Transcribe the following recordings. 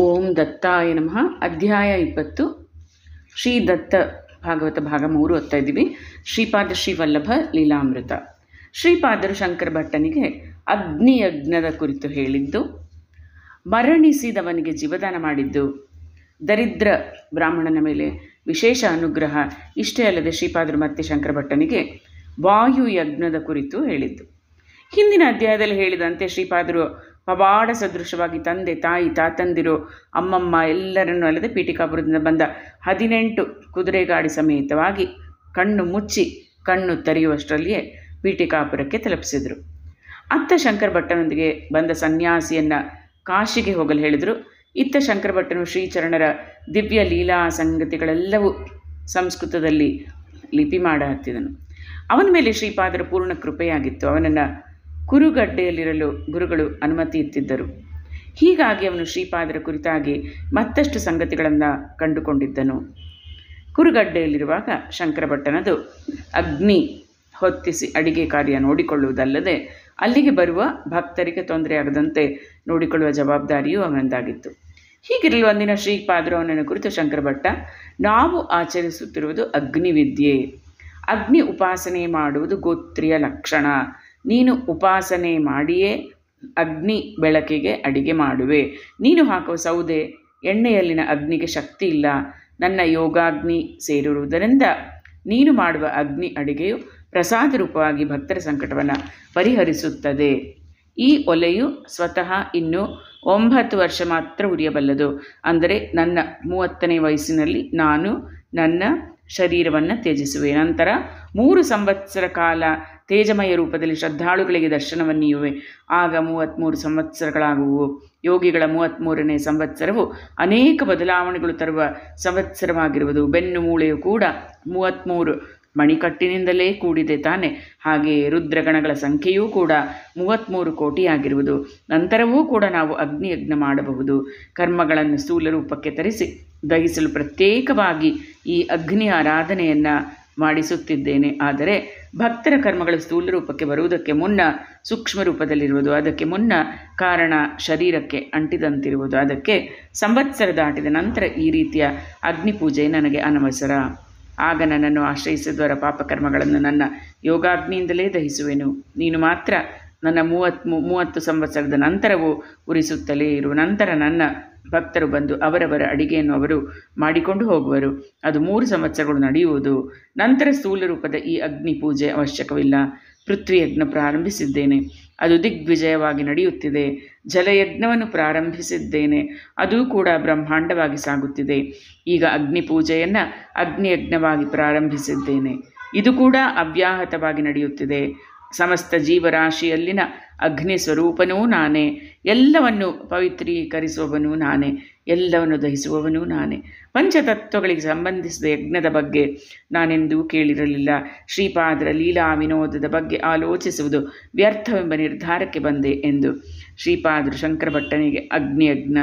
ಓಂ ದತ್ತಾಯ ನಮಃ ಅಧ್ಯಾಯ ಇಪ್ಪತ್ತು ಶ್ರೀ ದತ್ತ ಭಾಗವತ ಭಾಗ ಮೂರು ಓದ್ತಾ ಇದ್ದೀವಿ ಶ್ರೀಪಾದ ಶ್ರೀವಲ್ಲಭ ಲೀಲಾಮೃತ ಶ್ರೀಪಾದರು ಶಂಕರ ಭಟ್ಟನಿಗೆ ಅಗ್ನಿಯಜ್ಞದ ಕುರಿತು ಹೇಳಿದ್ದು ಮರಣಿಸಿದವನಿಗೆ ಜೀವದಾನ ಮಾಡಿದ್ದು ದರಿದ್ರ ಬ್ರಾಹ್ಮಣನ ಮೇಲೆ ವಿಶೇಷ ಅನುಗ್ರಹ ಇಷ್ಟೇ ಅಲ್ಲದೆ ಶ್ರೀಪಾದರು ಮತ್ತೆ ಶಂಕರ ಭಟ್ಟನಿಗೆ ವಾಯು ಯಜ್ಞದ ಕುರಿತು ಹೇಳಿದ್ದು ಹಿಂದಿನ ಅಧ್ಯಾಯದಲ್ಲಿ ಹೇಳಿದಂತೆ ಶ್ರೀಪಾದರು ಪವಾಡ ಸದೃಶವಾಗಿ ತಂದೆ ತಾಯಿ ತಾತಂದಿರು ಅಮ್ಮಮ್ಮ ಎಲ್ಲರನ್ನೂ ಅಲ್ಲದೆ ಪೀಠಿಕಾಪುರದಿಂದ ಬಂದ ಹದಿನೆಂಟು ಕುದುರೆಗಾಡಿ ಸಮೇತವಾಗಿ ಕಣ್ಣು ಮುಚ್ಚಿ ಕಣ್ಣು ತರೆಯುವಷ್ಟರಲ್ಲಿಯೇ ಪೀಠಿಕಾಪುರಕ್ಕೆ ತಲುಪಿಸಿದರು ಅತ್ತ ಶಂಕರ ಭಟ್ಟನೊಂದಿಗೆ ಬಂದ ಸನ್ಯಾಸಿಯನ್ನು ಕಾಶಿಗೆ ಹೋಗಲು ಹೇಳಿದರು ಇತ್ತ ಶಂಕರ ಭಟ್ಟನು ಶ್ರೀಚರಣರ ದಿವ್ಯ ಲೀಲಾ ಸಂಗತಿಗಳೆಲ್ಲವೂ ಸಂಸ್ಕೃತದಲ್ಲಿ ಲಿಪಿ ಮಾಡ ಹತ್ತಿದನು ಅವನ ಮೇಲೆ ಶ್ರೀಪಾದರ ಪೂರ್ಣ ಕೃಪೆಯಾಗಿತ್ತು ಅವನನ್ನು ಕುರುಗಡ್ಡೆಯಲ್ಲಿರಲು ಗುರುಗಳು ಅನುಮತಿ ಇತ್ತಿದ್ದರು ಹೀಗಾಗಿ ಅವನು ಶ್ರೀಪಾದರ ಕುರಿತಾಗಿ ಮತ್ತಷ್ಟು ಸಂಗತಿಗಳನ್ನು ಕಂಡುಕೊಂಡಿದ್ದನು ಕುರುಗಡ್ಡೆಯಲ್ಲಿರುವಾಗ ಶಂಕರಭಟ್ಟನದು ಅಗ್ನಿ ಹೊತ್ತಿಸಿ ಅಡಿಗೆ ಕಾರ್ಯ ನೋಡಿಕೊಳ್ಳುವುದಲ್ಲದೆ ಅಲ್ಲಿಗೆ ಬರುವ ಭಕ್ತರಿಗೆ ತೊಂದರೆಯಾಗದಂತೆ ನೋಡಿಕೊಳ್ಳುವ ಜವಾಬ್ದಾರಿಯೂ ಅವನದಾಗಿತ್ತು ಹೀಗಿರಲು ಒಂದಿನ ಶ್ರೀಪಾದರು ಅವನನ್ನು ಕುರಿತು ಶಂಕರಭಟ್ಟ ನಾವು ಆಚರಿಸುತ್ತಿರುವುದು ಅಗ್ನಿವಿದ್ಯೆ ಅಗ್ನಿ ಉಪಾಸನೆ ಮಾಡುವುದು ಗೋತ್ರಿಯ ಲಕ್ಷಣ ನೀನು ಉಪಾಸನೆ ಮಾಡಿಯೇ ಅಗ್ನಿ ಬೆಳಕಿಗೆ ಅಡಿಗೆ ಮಾಡುವೆ ನೀನು ಹಾಕುವ ಸೌದೆ ಎಣ್ಣೆಯಲ್ಲಿನ ಅಗ್ನಿಗೆ ಶಕ್ತಿ ಇಲ್ಲ ನನ್ನ ಯೋಗಾಗ್ನಿ ಸೇರಿರುವುದರಿಂದ ನೀನು ಮಾಡುವ ಅಗ್ನಿ ಅಡಿಗೆಯು ಪ್ರಸಾದ ರೂಪವಾಗಿ ಭಕ್ತರ ಸಂಕಟವನ್ನು ಪರಿಹರಿಸುತ್ತದೆ ಈ ಒಲೆಯು ಸ್ವತಃ ಇನ್ನು ಒಂಬತ್ತು ವರ್ಷ ಮಾತ್ರ ಉರಿಯಬಲ್ಲದು ಅಂದರೆ ನನ್ನ ಮೂವತ್ತನೇ ವಯಸ್ಸಿನಲ್ಲಿ ನಾನು ನನ್ನ ಶರೀರವನ್ನು ತ್ಯಜಿಸುವೆ ನಂತರ ಮೂರು ಸಂವತ್ಸರ ಕಾಲ ತೇಜಮಯ ರೂಪದಲ್ಲಿ ಶ್ರದ್ಧಾಳುಗಳಿಗೆ ದರ್ಶನವನ್ನೀಯುವೆ ಆಗ ಮೂವತ್ತ್ಮೂರು ಸಂವತ್ಸರಗಳಾಗುವು ಯೋಗಿಗಳ ಮೂವತ್ತ್ಮೂರನೇ ಸಂವತ್ಸರವು ಅನೇಕ ಬದಲಾವಣೆಗಳು ತರುವ ಸಂವತ್ಸರವಾಗಿರುವುದು ಬೆನ್ನು ಮೂಳೆಯು ಕೂಡ ಮೂವತ್ತ್ಮೂರು ಮಣಿಕಟ್ಟಿನಿಂದಲೇ ಕೂಡಿದೆ ತಾನೆ ಹಾಗೆಯೇ ರುದ್ರಗಣಗಳ ಸಂಖ್ಯೆಯೂ ಕೂಡ ಮೂವತ್ತ್ಮೂರು ಕೋಟಿಯಾಗಿರುವುದು ನಂತರವೂ ಕೂಡ ನಾವು ಅಗ್ನಿಯಜ್ಞ ಮಾಡಬಹುದು ಕರ್ಮಗಳನ್ನು ಸ್ಥೂಲ ರೂಪಕ್ಕೆ ತರಿಸಿ ದಹಿಸಲು ಪ್ರತ್ಯೇಕವಾಗಿ ಈ ಅಗ್ನಿ ಆರಾಧನೆಯನ್ನು ಮಾಡಿಸುತ್ತಿದ್ದೇನೆ ಆದರೆ ಭಕ್ತರ ಕರ್ಮಗಳು ಸ್ಥೂಲ ರೂಪಕ್ಕೆ ಬರುವುದಕ್ಕೆ ಮುನ್ನ ಸೂಕ್ಷ್ಮ ರೂಪದಲ್ಲಿರುವುದು ಅದಕ್ಕೆ ಮುನ್ನ ಕಾರಣ ಶರೀರಕ್ಕೆ ಅಂಟಿದಂತಿರುವುದು ಅದಕ್ಕೆ ಸಂವತ್ಸರ ದಾಟಿದ ನಂತರ ಈ ರೀತಿಯ ಅಗ್ನಿಪೂಜೆ ನನಗೆ ಅನವಸರ ಆಗ ನನ್ನನ್ನು ಆಶ್ರಯಿಸಿದವರ ಪಾಪಕರ್ಮಗಳನ್ನು ನನ್ನ ಯೋಗಾಗ್ನಿಯಿಂದಲೇ ದಹಿಸುವೆನು ನೀನು ಮಾತ್ರ ನನ್ನ ಮೂವತ್ತು ಮೂವತ್ತು ಸಂವತ್ಸರದ ನಂತರವೂ ಉರಿಸುತ್ತಲೇ ಇರು ನಂತರ ನನ್ನ ಭಕ್ತರು ಬಂದು ಅವರವರ ಅಡಿಗೆಯನ್ನು ಅವರು ಮಾಡಿಕೊಂಡು ಹೋಗುವರು ಅದು ಮೂರು ಸಂವತ್ಸರಗಳು ನಡೆಯುವುದು ನಂತರ ಸ್ಥೂಲ ರೂಪದ ಈ ಅಗ್ನಿ ಪೂಜೆ ಅವಶ್ಯಕವಿಲ್ಲ ಪೃಥ್ವಿ ಯಜ್ಞ ಪ್ರಾರಂಭಿಸಿದ್ದೇನೆ ಅದು ದಿಗ್ವಿಜಯವಾಗಿ ನಡೆಯುತ್ತಿದೆ ಜಲಯಜ್ಞವನ್ನು ಪ್ರಾರಂಭಿಸಿದ್ದೇನೆ ಅದು ಕೂಡ ಬ್ರಹ್ಮಾಂಡವಾಗಿ ಸಾಗುತ್ತಿದೆ ಈಗ ಅಗ್ನಿ ಪೂಜೆಯನ್ನು ಅಗ್ನಿಯಜ್ಞವಾಗಿ ಪ್ರಾರಂಭಿಸಿದ್ದೇನೆ ಇದು ಕೂಡ ಅವ್ಯಾಹತವಾಗಿ ನಡೆಯುತ್ತಿದೆ ಸಮಸ್ತ ಜೀವರಾಶಿಯಲ್ಲಿನ ಅಗ್ನಿ ಸ್ವರೂಪನೂ ನಾನೇ ಎಲ್ಲವನ್ನು ಪವಿತ್ರೀಕರಿಸುವವನು ನಾನೇ ಎಲ್ಲವನ್ನು ದಹಿಸುವವನು ನಾನೇ ಪಂಚತತ್ವಗಳಿಗೆ ಸಂಬಂಧಿಸಿದ ಯಜ್ಞದ ಬಗ್ಗೆ ನಾನೆಂದೂ ಕೇಳಿರಲಿಲ್ಲ ಶ್ರೀಪಾದರ ಲೀಲಾ ವಿನೋದದ ಬಗ್ಗೆ ಆಲೋಚಿಸುವುದು ವ್ಯರ್ಥವೆಂಬ ನಿರ್ಧಾರಕ್ಕೆ ಬಂದೆ ಎಂದು ಶ್ರೀಪಾದರು ಶಂಕರಭಟ್ಟನಿಗೆ ಅಗ್ನಿಯಜ್ಞ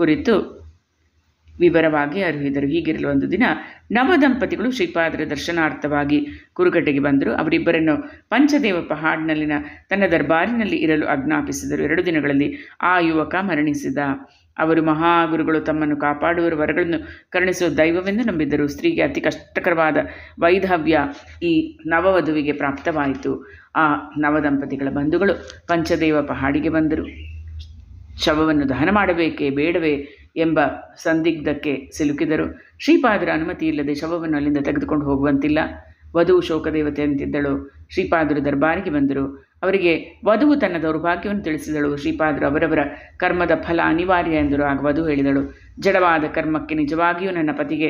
ಕುರಿತು ವಿವರವಾಗಿ ಅರಿವಿದರು ಹೀಗಿರಲು ಒಂದು ದಿನ ನವದಂಪತಿಗಳು ಶ್ರೀಪಾದರ ದರ್ಶನಾರ್ಥವಾಗಿ ಕುರುಗಟ್ಟೆಗೆ ಬಂದರು ಅವರಿಬ್ಬರನ್ನು ಪಂಚದೇವ ಹಾಡಿನಲ್ಲಿನ ತನ್ನ ದರ್ಬಾರಿನಲ್ಲಿ ಇರಲು ಆಜ್ಞಾಪಿಸಿದರು ಎರಡು ದಿನಗಳಲ್ಲಿ ಆ ಯುವಕ ಮರಣಿಸಿದ ಅವರು ಮಹಾಗುರುಗಳು ತಮ್ಮನ್ನು ಕಾಪಾಡುವ ವರಗಳನ್ನು ಕರುಣಿಸುವ ದೈವವೆಂದು ನಂಬಿದ್ದರು ಸ್ತ್ರೀಗೆ ಅತಿ ಕಷ್ಟಕರವಾದ ವೈಧವ್ಯ ಈ ನವವಧುವಿಗೆ ಪ್ರಾಪ್ತವಾಯಿತು ಆ ನವದಂಪತಿಗಳ ಬಂಧುಗಳು ಪಂಚದೇವ ಪಹಾಡಿಗೆ ಬಂದರು ಶವವನ್ನು ದಹನ ಮಾಡಬೇಕೇ ಬೇಡವೇ ಎಂಬ ಸಂದಿಗ್ಧಕ್ಕೆ ಸಿಲುಕಿದರು ಶ್ರೀಪಾದರ ಅನುಮತಿ ಇಲ್ಲದೆ ಶವವನ್ನು ಅಲ್ಲಿಂದ ತೆಗೆದುಕೊಂಡು ಹೋಗುವಂತಿಲ್ಲ ವಧುವು ಶೋಕದೇವತೆ ಅಂತಿದ್ದಳು ಶ್ರೀಪಾದರು ದರ್ಬಾರಿಗೆ ಬಂದರು ಅವರಿಗೆ ವಧುವು ತನ್ನ ದೌರ್ಭಾಗ್ಯವನ್ನು ತಿಳಿಸಿದಳು ಶ್ರೀಪಾದರು ಅವರವರ ಕರ್ಮದ ಫಲ ಅನಿವಾರ್ಯ ಎಂದರು ಆಗ ವಧು ಹೇಳಿದಳು ಜಡವಾದ ಕರ್ಮಕ್ಕೆ ನಿಜವಾಗಿಯೂ ನನ್ನ ಪತಿಗೆ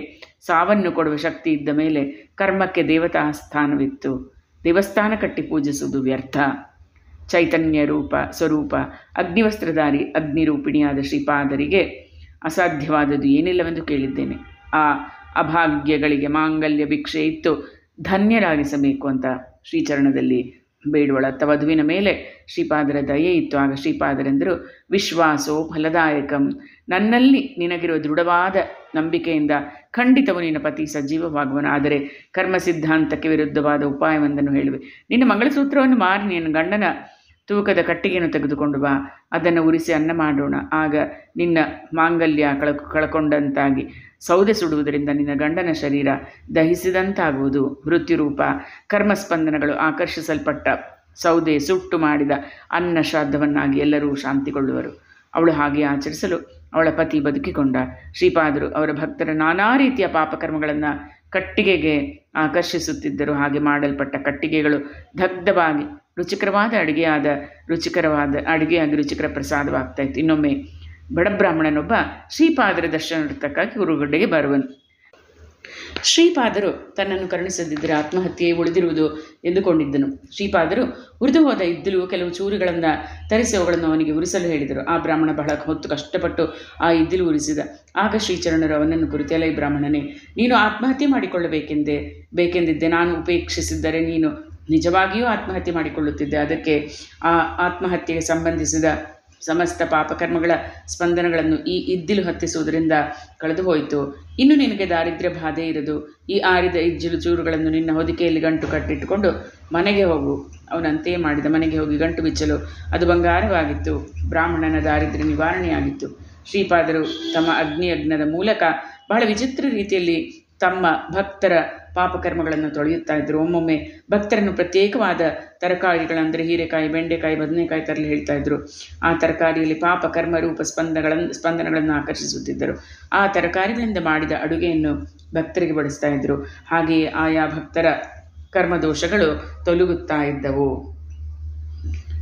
ಸಾವನ್ನು ಕೊಡುವ ಶಕ್ತಿ ಇದ್ದ ಮೇಲೆ ಕರ್ಮಕ್ಕೆ ದೇವತಾ ಸ್ಥಾನವಿತ್ತು ದೇವಸ್ಥಾನ ಕಟ್ಟಿ ಪೂಜಿಸುವುದು ವ್ಯರ್ಥ ಚೈತನ್ಯ ರೂಪ ಸ್ವರೂಪ ಅಗ್ನಿವಸ್ತ್ರಧಾರಿ ಅಗ್ನಿರೂಪಿಣಿಯಾದ ಶ್ರೀಪಾದರಿಗೆ ಅಸಾಧ್ಯವಾದದ್ದು ಏನಿಲ್ಲವೆಂದು ಕೇಳಿದ್ದೇನೆ ಆ ಅಭಾಗ್ಯಗಳಿಗೆ ಮಾಂಗಲ್ಯ ಭಿಕ್ಷೆ ಇತ್ತು ಧನ್ಯರಾಗಿಸಬೇಕು ಅಂತ ಶ್ರೀಚರಣದಲ್ಲಿ ಬೇಡುವಳ ವಧುವಿನ ಮೇಲೆ ಶ್ರೀಪಾದರ ದಯೆ ಇತ್ತು ಆಗ ಶ್ರೀಪಾದರೆಂದರು ವಿಶ್ವಾಸೋ ಫಲದಾಯಕಂ ನನ್ನಲ್ಲಿ ನಿನಗಿರುವ ದೃಢವಾದ ನಂಬಿಕೆಯಿಂದ ಖಂಡಿತವೂ ನಿನ್ನ ಪತಿ ಸಜೀವವಾಗುವನು ಆದರೆ ಕರ್ಮ ಸಿದ್ಧಾಂತಕ್ಕೆ ವಿರುದ್ಧವಾದ ಉಪಾಯವೊಂದನ್ನು ಹೇಳುವೆ ನಿನ್ನ ಮಂಗಳಸೂತ್ರವನ್ನು ಮಾರಿ ನಿನ್ನ ಗಂಡನ ತೂಕದ ಕಟ್ಟಿಗೆಯನ್ನು ತೆಗೆದುಕೊಂಡು ಬಾ ಅದನ್ನು ಉರಿಸಿ ಅನ್ನ ಮಾಡೋಣ ಆಗ ನಿನ್ನ ಮಾಂಗಲ್ಯ ಕಳ ಕಳಕೊಂಡಂತಾಗಿ ಸೌದೆ ಸುಡುವುದರಿಂದ ನಿನ್ನ ಗಂಡನ ಶರೀರ ದಹಿಸಿದಂತಾಗುವುದು ಮೃತ್ಯುರೂಪ ಕರ್ಮಸ್ಪಂದನಗಳು ಆಕರ್ಷಿಸಲ್ಪಟ್ಟ ಸೌದೆ ಸುಟ್ಟು ಮಾಡಿದ ಅನ್ನ ಶ್ರಾದ್ದವನ್ನಾಗಿ ಎಲ್ಲರೂ ಶಾಂತಿಗೊಳ್ಳುವರು ಅವಳು ಹಾಗೆ ಆಚರಿಸಲು ಅವಳ ಪತಿ ಬದುಕಿಕೊಂಡ ಶ್ರೀಪಾದರು ಅವರ ಭಕ್ತರ ನಾನಾ ರೀತಿಯ ಪಾಪಕರ್ಮಗಳನ್ನು ಕಟ್ಟಿಗೆಗೆ ಆಕರ್ಷಿಸುತ್ತಿದ್ದರು ಹಾಗೆ ಮಾಡಲ್ಪಟ್ಟ ಕಟ್ಟಿಗೆಗಳು ದಗ್ಧವಾಗಿ ರುಚಿಕರವಾದ ಅಡುಗೆಯಾದ ರುಚಿಕರವಾದ ಅಡುಗೆಯಾಗಿ ರುಚಿಕರ ಪ್ರಸಾದವಾಗ್ತಾ ಇತ್ತು ಇನ್ನೊಮ್ಮೆ ಬಡಬ್ರಾಹ್ಮಣನೊಬ್ಬ ಶ್ರೀಪಾದರ ದರ್ಶನ ತಕ್ಕಾಗಿ ಉರುಗಡ್ಡೆಗೆ ಬರುವನು ಶ್ರೀಪಾದರು ತನ್ನನ್ನು ಕರುಣಿಸದಿದ್ದರೆ ಆತ್ಮಹತ್ಯೆ ಉಳಿದಿರುವುದು ಎಂದುಕೊಂಡಿದ್ದನು ಶ್ರೀಪಾದರು ಉರಿದು ಹೋದ ಇದ್ದಲು ಕೆಲವು ಚೂರುಗಳನ್ನು ತರಿಸಿ ಅವುಗಳನ್ನು ಅವನಿಗೆ ಉರಿಸಲು ಹೇಳಿದರು ಆ ಬ್ರಾಹ್ಮಣ ಬಹಳ ಹೊತ್ತು ಕಷ್ಟಪಟ್ಟು ಆ ಇದ್ದಲು ಉರಿಸಿದ ಆಗ ಶ್ರೀಚರಣರು ಅವನನ್ನು ಕುರಿತಲ್ಲ ಈ ಬ್ರಾಹ್ಮಣನೇ ನೀನು ಆತ್ಮಹತ್ಯೆ ಮಾಡಿಕೊಳ್ಳಬೇಕೆಂದೇ ಬೇಕೆಂದಿದ್ದೆ ನಾನು ಉಪೇಕ್ಷಿಸಿದ್ದರೆ ನೀನು ನಿಜವಾಗಿಯೂ ಆತ್ಮಹತ್ಯೆ ಮಾಡಿಕೊಳ್ಳುತ್ತಿದ್ದೆ ಅದಕ್ಕೆ ಆ ಆತ್ಮಹತ್ಯೆಗೆ ಸಂಬಂಧಿಸಿದ ಸಮಸ್ತ ಪಾಪಕರ್ಮಗಳ ಸ್ಪಂದನಗಳನ್ನು ಈ ಇದ್ದಿಲು ಹತ್ತಿಸುವುದರಿಂದ ಕಳೆದು ಹೋಯಿತು ಇನ್ನು ನಿನಗೆ ದಾರಿದ್ರ್ಯ ಬಾಧೆ ಇರದು ಈ ಆರಿದ ಇಜ್ಜಿಲು ಚೂರುಗಳನ್ನು ನಿನ್ನ ಹೊದಿಕೆಯಲ್ಲಿ ಗಂಟು ಕಟ್ಟಿಟ್ಟುಕೊಂಡು ಮನೆಗೆ ಹೋಗು ಅವನಂತೆಯೇ ಮಾಡಿದ ಮನೆಗೆ ಹೋಗಿ ಗಂಟು ಬಿಚ್ಚಲು ಅದು ಬಂಗಾರವಾಗಿತ್ತು ಬ್ರಾಹ್ಮಣನ ದಾರಿದ್ರ್ಯ ನಿವಾರಣೆಯಾಗಿತ್ತು ಶ್ರೀಪಾದರು ತಮ್ಮ ಅಗ್ನಿ ಮೂಲಕ ಬಹಳ ವಿಚಿತ್ರ ರೀತಿಯಲ್ಲಿ ತಮ್ಮ ಭಕ್ತರ ಪಾಪಕರ್ಮಗಳನ್ನು ತೊಳೆಯುತ್ತಾ ಇದ್ದರು ಒಮ್ಮೊಮ್ಮೆ ಭಕ್ತರನ್ನು ಪ್ರತ್ಯೇಕವಾದ ತರಕಾರಿಗಳಂದರೆ ಹೀರೆಕಾಯಿ ಬೆಂಡೆಕಾಯಿ ಬದನೆಕಾಯಿ ತರಲಿ ಹೇಳ್ತಾ ಇದ್ದರು ಆ ತರಕಾರಿಯಲ್ಲಿ ಪಾಪ ಕರ್ಮ ರೂಪ ಸ್ಪಂದನಗಳನ್ನು ಸ್ಪಂದನಗಳನ್ನು ಆಕರ್ಷಿಸುತ್ತಿದ್ದರು ಆ ತರಕಾರಿಗಳಿಂದ ಮಾಡಿದ ಅಡುಗೆಯನ್ನು ಭಕ್ತರಿಗೆ ಬಡಿಸ್ತಾ ಇದ್ದರು ಹಾಗೆಯೇ ಆಯಾ ಭಕ್ತರ ಕರ್ಮದೋಷಗಳು ತೊಲಗುತ್ತಾ ಇದ್ದವು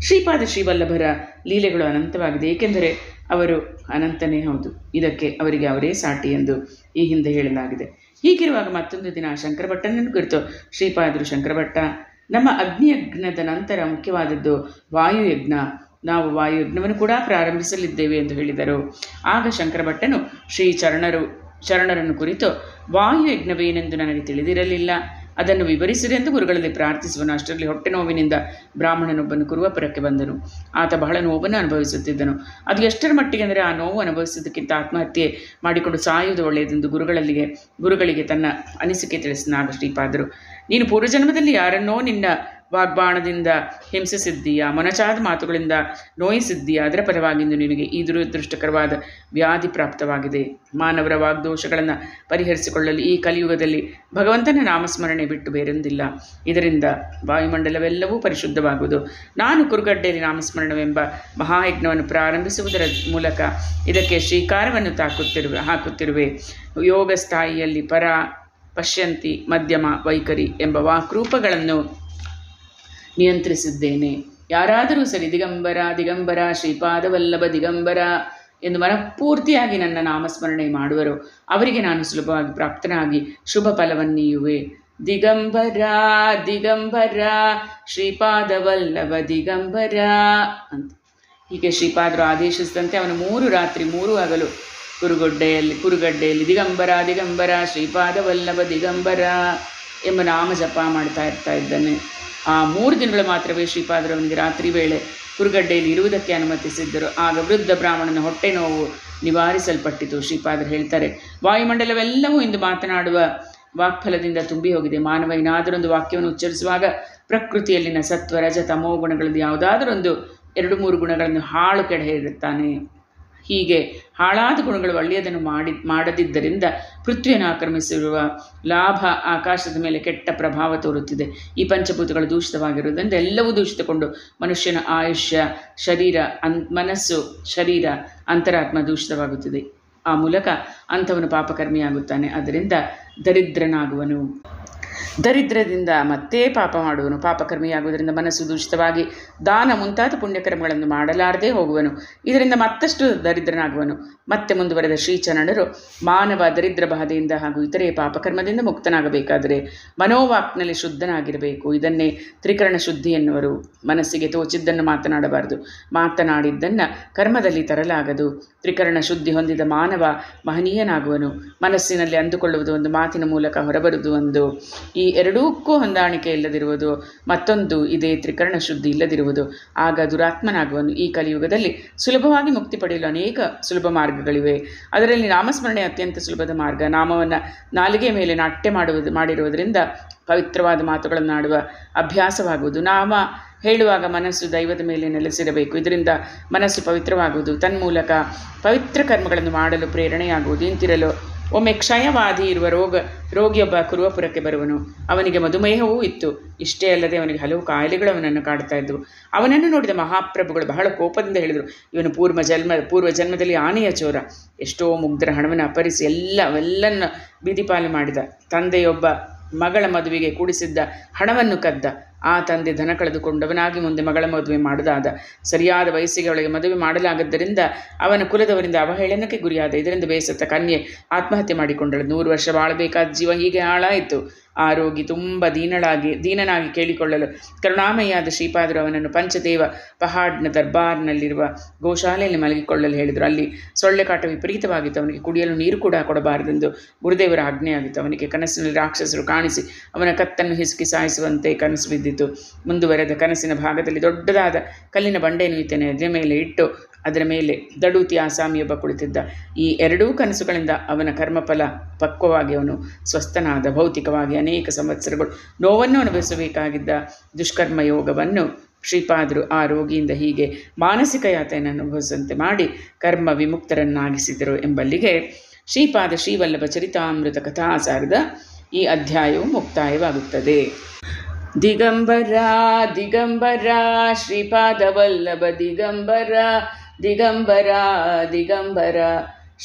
ಶ್ರೀಪಾದ ಶ್ರೀವಲ್ಲಭರ ಲೀಲೆಗಳು ಅನಂತವಾಗಿದೆ ಏಕೆಂದರೆ ಅವರು ಅನಂತನೇ ಹೌದು ಇದಕ್ಕೆ ಅವರಿಗೆ ಅವರೇ ಸಾಟಿ ಎಂದು ಈ ಹಿಂದೆ ಹೇಳಲಾಗಿದೆ ಹೀಗಿರುವಾಗ ಮತ್ತೊಂದು ದಿನ ಶಂಕರಭಟ್ಟನನ್ನು ಕುರಿತು ಶ್ರೀಪಾದರು ಶಂಕರಭಟ್ಟ ನಮ್ಮ ಅಗ್ನಿಯಜ್ಞದ ನಂತರ ಮುಖ್ಯವಾದದ್ದು ವಾಯುಯಜ್ಞ ನಾವು ವಾಯುಯಜ್ಞವನ್ನು ಕೂಡ ಪ್ರಾರಂಭಿಸಲಿದ್ದೇವೆ ಎಂದು ಹೇಳಿದರು ಆಗ ಶಂಕರಭಟ್ಟನು ಶ್ರೀ ಚರಣರು ಶರಣರನ್ನು ಕುರಿತು ವಾಯುಯಜ್ಞವೇನೆಂದು ನನಗೆ ತಿಳಿದಿರಲಿಲ್ಲ ಅದನ್ನು ವಿವರಿಸಿದೆ ಎಂದು ಗುರುಗಳಲ್ಲಿ ಪ್ರಾರ್ಥಿಸುವನು ಅಷ್ಟರಲ್ಲಿ ಹೊಟ್ಟೆ ನೋವಿನಿಂದ ಬ್ರಾಹ್ಮಣನೊಬ್ಬನು ಕುರುವಪುರಕ್ಕೆ ಬಂದನು ಆತ ಬಹಳ ನೋವನ್ನು ಅನುಭವಿಸುತ್ತಿದ್ದನು ಅದು ಎಷ್ಟರ ಮಟ್ಟಿಗೆ ಅಂದರೆ ಆ ನೋವು ಅನುಭವಿಸುವುದಕ್ಕಿಂತ ಆತ್ಮಹತ್ಯೆ ಮಾಡಿಕೊಂಡು ಸಾಯುವುದು ಒಳ್ಳೆಯದೆಂದು ಗುರುಗಳಲ್ಲಿಗೆ ಗುರುಗಳಿಗೆ ತನ್ನ ಅನಿಸಿಕೆ ತಿಳಿಸಿದ ಶ್ರೀಪಾದರು ನೀನು ಪೂರ್ವಜನ್ಮದಲ್ಲಿ ಯಾರನ್ನೋ ನಿನ್ನ ವಾಗ್ಬಾಣದಿಂದ ಹಿಂಸಿಸಿದ್ದೀಯಾ ಮನಚಾದ ಮಾತುಗಳಿಂದ ನೋಯಿಸಿದ್ದೀಯಾ ಅದರ ಪರವಾಗಿಂದು ನಿನಗೆ ಈ ದುರದೃಷ್ಟಕರವಾದ ವ್ಯಾಧಿ ಪ್ರಾಪ್ತವಾಗಿದೆ ಮಾನವರ ವಾಗ್ದೋಷಗಳನ್ನು ಪರಿಹರಿಸಿಕೊಳ್ಳಲು ಈ ಕಲಿಯುಗದಲ್ಲಿ ಭಗವಂತನ ನಾಮಸ್ಮರಣೆ ಬಿಟ್ಟು ಬೇರೊಂದಿಲ್ಲ ಇದರಿಂದ ವಾಯುಮಂಡಲವೆಲ್ಲವೂ ಪರಿಶುದ್ಧವಾಗುವುದು ನಾನು ಕುರುಗಡ್ಡೆಯಲ್ಲಿ ನಾಮಸ್ಮರಣವೆಂಬ ಮಹಾಯಜ್ಞವನ್ನು ಪ್ರಾರಂಭಿಸುವುದರ ಮೂಲಕ ಇದಕ್ಕೆ ಶ್ರೀಕಾರವನ್ನು ತಾಕುತ್ತಿರುವೆ ಹಾಕುತ್ತಿರುವೆ ಯೋಗ ಸ್ಥಾಯಿಯಲ್ಲಿ ಪರ ಪಶ್ಯಂತಿ ಮಧ್ಯಮ ವೈಖರಿ ಎಂಬ ವಾಕ್ರೂಪಗಳನ್ನು ನಿಯಂತ್ರಿಸಿದ್ದೇನೆ ಯಾರಾದರೂ ಸರಿ ದಿಗಂಬರ ದಿಗಂಬರ ಶ್ರೀಪಾದವಲ್ಲಭ ದಿಗಂಬರ ಎಂದು ಮನಃಪೂರ್ತಿಯಾಗಿ ನನ್ನ ನಾಮಸ್ಮರಣೆ ಮಾಡುವರು ಅವರಿಗೆ ನಾನು ಸುಲಭವಾಗಿ ಪ್ರಾಪ್ತನಾಗಿ ಶುಭ ಫಲವನ್ನೀಯುವೆ ದಿಗಂಬರ ದಿಗಂಬರ ಶ್ರೀಪಾದವಲ್ಲಭ ದಿಗಂಬರ ಅಂತ ಹೀಗೆ ಶ್ರೀಪಾದರು ಆದೇಶಿಸಿದಂತೆ ಅವನು ಮೂರು ರಾತ್ರಿ ಮೂರು ಹಗಲು ಕುರುಗೊಡ್ಡೆಯಲ್ಲಿ ಕುರುಗಡ್ಡೆಯಲ್ಲಿ ದಿಗಂಬರ ದಿಗಂಬರ ಶ್ರೀಪಾದವಲ್ಲಭ ದಿಗಂಬರ ಎಂಬ ನಾಮ ಜಪ ಮಾಡ್ತಾ ಇರ್ತಾ ಇದ್ದಾನೆ ಆ ಮೂರು ದಿನಗಳು ಮಾತ್ರವೇ ಶ್ರೀಪಾದರವನಿಗೆ ರಾತ್ರಿ ವೇಳೆ ಕುರುಗಡ್ಡೆಯಲ್ಲಿ ಇರುವುದಕ್ಕೆ ಅನುಮತಿಸಿದ್ದರು ಆಗ ವೃದ್ಧ ಬ್ರಾಹ್ಮಣನ ಹೊಟ್ಟೆ ನೋವು ನಿವಾರಿಸಲ್ಪಟ್ಟಿತು ಶ್ರೀಪಾದರು ಹೇಳ್ತಾರೆ ವಾಯುಮಂಡಲವೆಲ್ಲವೂ ಇಂದು ಮಾತನಾಡುವ ವಾಕ್ಫಲದಿಂದ ತುಂಬಿ ಹೋಗಿದೆ ಮಾನವ ಏನಾದರೊಂದು ವಾಕ್ಯವನ್ನು ಉಚ್ಚರಿಸುವಾಗ ಪ್ರಕೃತಿಯಲ್ಲಿನ ಸತ್ವ ರಜ ತಮೋ ಗುಣಗಳಲ್ಲಿ ಯಾವುದಾದರೊಂದು ಎರಡು ಮೂರು ಗುಣಗಳನ್ನು ಹಾಳು ಕೆಡ ಇರುತ್ತಾನೆ ಹೀಗೆ ಹಾಳಾದ ಗುಣಗಳು ಒಳ್ಳೆಯದನ್ನು ಮಾಡಿ ಮಾಡದಿದ್ದರಿಂದ ಪೃಥ್ವಿಯನ್ನು ಆಕ್ರಮಿಸಿರುವ ಲಾಭ ಆಕಾಶದ ಮೇಲೆ ಕೆಟ್ಟ ಪ್ರಭಾವ ತೋರುತ್ತಿದೆ ಈ ಪಂಚಭೂತಗಳು ದೂಷಿತವಾಗಿರುವುದರಿಂದ ಎಲ್ಲವೂ ದೂಷಿತಗೊಂಡು ಮನುಷ್ಯನ ಆಯುಷ್ಯ ಶರೀರ ಅನ್ ಮನಸ್ಸು ಶರೀರ ಅಂತರಾತ್ಮ ದೂಷಿತವಾಗುತ್ತಿದೆ ಆ ಮೂಲಕ ಅಂಥವನು ಪಾಪಕರ್ಮಿಯಾಗುತ್ತಾನೆ ಅದರಿಂದ ದರಿದ್ರನಾಗುವನು ದರಿದ್ರದಿಂದ ಮತ್ತೆ ಪಾಪ ಮಾಡುವನು ಪಾಪಕರ್ಮಿಯಾಗುವುದರಿಂದ ಮನಸ್ಸು ದೂಷಿತವಾಗಿ ದಾನ ಮುಂತಾದ ಪುಣ್ಯಕರ್ಮಗಳನ್ನು ಮಾಡಲಾರದೆ ಹೋಗುವನು ಇದರಿಂದ ಮತ್ತಷ್ಟು ದರಿದ್ರನಾಗುವನು ಮತ್ತೆ ಮುಂದುವರೆದ ಶ್ರೀಚರಣರು ಮಾನವ ದರಿದ್ರ ಬಾಧೆಯಿಂದ ಹಾಗೂ ಇತರೆ ಪಾಪಕರ್ಮದಿಂದ ಮುಕ್ತನಾಗಬೇಕಾದರೆ ಮನೋವಾಕ್ನಲ್ಲಿ ಶುದ್ಧನಾಗಿರಬೇಕು ಇದನ್ನೇ ತ್ರಿಕರಣ ಶುದ್ಧಿ ಎನ್ನುವರು ಮನಸ್ಸಿಗೆ ತೋಚಿದ್ದನ್ನು ಮಾತನಾಡಬಾರದು ಮಾತನಾಡಿದ್ದನ್ನು ಕರ್ಮದಲ್ಲಿ ತರಲಾಗದು ತ್ರಿಕರಣ ಶುದ್ಧಿ ಹೊಂದಿದ ಮಾನವ ಮಹನೀಯನಾಗುವನು ಮನಸ್ಸಿನಲ್ಲಿ ಅಂದುಕೊಳ್ಳುವುದು ಒಂದು ಮಾತಿನ ಮೂಲಕ ಹೊರಬರುವುದು ಒಂದು ಈ ಈ ಎರಡೂಕ್ಕೂ ಹೊಂದಾಣಿಕೆ ಇಲ್ಲದಿರುವುದು ಮತ್ತೊಂದು ಇದೇ ತ್ರಿಕರಣ ಶುದ್ಧಿ ಇಲ್ಲದಿರುವುದು ಆಗ ದುರಾತ್ಮನಾಗುವನು ಈ ಕಲಿಯುಗದಲ್ಲಿ ಸುಲಭವಾಗಿ ಮುಕ್ತಿ ಪಡೆಯಲು ಅನೇಕ ಸುಲಭ ಮಾರ್ಗಗಳಿವೆ ಅದರಲ್ಲಿ ನಾಮಸ್ಮರಣೆ ಅತ್ಯಂತ ಸುಲಭದ ಮಾರ್ಗ ನಾಮವನ್ನು ನಾಲಿಗೆ ಮೇಲೆ ನಾಟ್ಯ ಮಾಡುವುದು ಮಾಡಿರುವುದರಿಂದ ಪವಿತ್ರವಾದ ಮಾತುಗಳನ್ನಾಡುವ ಅಭ್ಯಾಸವಾಗುವುದು ನಾಮ ಹೇಳುವಾಗ ಮನಸ್ಸು ದೈವದ ಮೇಲೆ ನೆಲೆಸಿರಬೇಕು ಇದರಿಂದ ಮನಸ್ಸು ಪವಿತ್ರವಾಗುವುದು ತನ್ಮೂಲಕ ಪವಿತ್ರ ಕರ್ಮಗಳನ್ನು ಮಾಡಲು ಪ್ರೇರಣೆಯಾಗುವುದು ಇಂತಿರಲು ಒಮ್ಮೆ ಕ್ಷಯವಾದಿ ಇರುವ ರೋಗ ರೋಗಿಯೊಬ್ಬ ಕುರುವಪುರಕ್ಕೆ ಬರುವನು ಅವನಿಗೆ ಮಧುಮೇಹವೂ ಇತ್ತು ಇಷ್ಟೇ ಅಲ್ಲದೆ ಅವನಿಗೆ ಹಲವು ಕಾಯಿಲೆಗಳು ಅವನನ್ನು ಕಾಡ್ತಾ ಇದ್ದವು ಅವನನ್ನು ನೋಡಿದ ಮಹಾಪ್ರಭುಗಳು ಬಹಳ ಕೋಪದಿಂದ ಹೇಳಿದರು ಇವನು ಪೂರ್ವ ಜನ್ಮ ಪೂರ್ವ ಜನ್ಮದಲ್ಲಿ ಆನೆಯ ಚೋರ ಎಷ್ಟೋ ಮುಗ್ಧರ ಹಣವನ್ನು ಅಪರಿಸಿ ಎಲ್ಲ ಎಲ್ಲನ್ನ ಬೀದಿಪಾಲು ಮಾಡಿದ ತಂದೆಯೊಬ್ಬ ಮಗಳ ಮದುವೆಗೆ ಕೂಡಿಸಿದ್ದ ಹಣವನ್ನು ಕದ್ದ ಆ ತಂದೆ ಧನ ಕಳೆದುಕೊಂಡವನಾಗಿ ಮುಂದೆ ಮಗಳ ಮದುವೆ ಮಾಡದಾದ ಸರಿಯಾದ ವಯಸ್ಸಿಗೆ ಒಳಗೆ ಮದುವೆ ಮಾಡಲಾಗದ್ದರಿಂದ ಅವನ ಕುಲದವರಿಂದ ಅವಹೇಳನಕ್ಕೆ ಗುರಿಯಾದ ಇದರಿಂದ ಬೇಸತ್ತ ಕನ್ಯೆ ಆತ್ಮಹತ್ಯೆ ಮಾಡಿಕೊಂಡಳು ನೂರು ವರ್ಷ ಬಾಳಬೇಕಾದ ಜೀವ ಹೀಗೆ ಹಾಳಾಯಿತು ಆ ರೋಗಿ ತುಂಬ ದೀನಳಾಗಿ ದೀನನಾಗಿ ಕೇಳಿಕೊಳ್ಳಲು ಕರುಣಾಮಯಾದ ಶ್ರೀಪಾದರು ಅವನನ್ನು ಪಂಚದೇವ ಪಹಾಡ್ನ ದರ್ಬಾರ್ನಲ್ಲಿರುವ ಗೋಶಾಲೆಯಲ್ಲಿ ಮಲಗಿಕೊಳ್ಳಲು ಹೇಳಿದರು ಅಲ್ಲಿ ಸೊಳ್ಳೆ ಕಾಟ ವಿಪರೀತವಾಗಿತ್ತು ಅವನಿಗೆ ಕುಡಿಯಲು ನೀರು ಕೂಡ ಕೊಡಬಾರದೆಂದು ಗುರುದೇವರ ಆಜ್ಞೆಯಾಗಿತ್ತು ಅವನಿಗೆ ಕನಸಿನಲ್ಲಿ ರಾಕ್ಷಸರು ಕಾಣಿಸಿ ಅವನ ಕತ್ತನ್ನು ಹಿಸುಕಿ ಸಾಯಿಸುವಂತೆ ಕನಸು ಬಿದ್ದಿತು ಮುಂದುವರೆದ ಕನಸಿನ ಭಾಗದಲ್ಲಿ ದೊಡ್ಡದಾದ ಕಲ್ಲಿನ ಬಂಡೆಯನ್ನು ಈತನ ಎದೆ ಮೇಲೆ ಇಟ್ಟು ಅದರ ಮೇಲೆ ದಡೂತಿ ಆಸಾಮಿಯೊಬ್ಬ ಕುಳಿತಿದ್ದ ಈ ಎರಡೂ ಕನಸುಗಳಿಂದ ಅವನ ಕರ್ಮಫಲ ಪಕ್ವವಾಗಿ ಅವನು ಸ್ವಸ್ಥನಾದ ಭೌತಿಕವಾಗಿ ಅನೇಕ ಸಂವತ್ಸರಗಳು ನೋವನ್ನು ಅನುಭವಿಸಬೇಕಾಗಿದ್ದ ದುಷ್ಕರ್ಮ ಯೋಗವನ್ನು ಶ್ರೀಪಾದರು ಆ ರೋಗಿಯಿಂದ ಹೀಗೆ ಮಾನಸಿಕ ಯಾತೆಯನ್ನು ಅನುಭವಿಸುವಂತೆ ಮಾಡಿ ಕರ್ಮ ವಿಮುಕ್ತರನ್ನಾಗಿಸಿದರು ಎಂಬಲ್ಲಿಗೆ ಶ್ರೀಪಾದ ಶ್ರೀವಲ್ಲಭ ಚರಿತಾಮೃತ ಕಥಾಸಾರದ ಈ ಅಧ್ಯಾಯವು ಮುಕ್ತಾಯವಾಗುತ್ತದೆ ದಿಗಂಬರ ದಿಗಂಬರ ವಲ್ಲಭ ದಿಗಂಬರ दिगम्बरा दिगम्बरा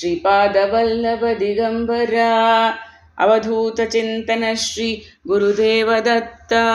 श्रीपादवल्लभ दिगम्बरा अवधूतचिन्तनश्री गुरुदेवदत्ता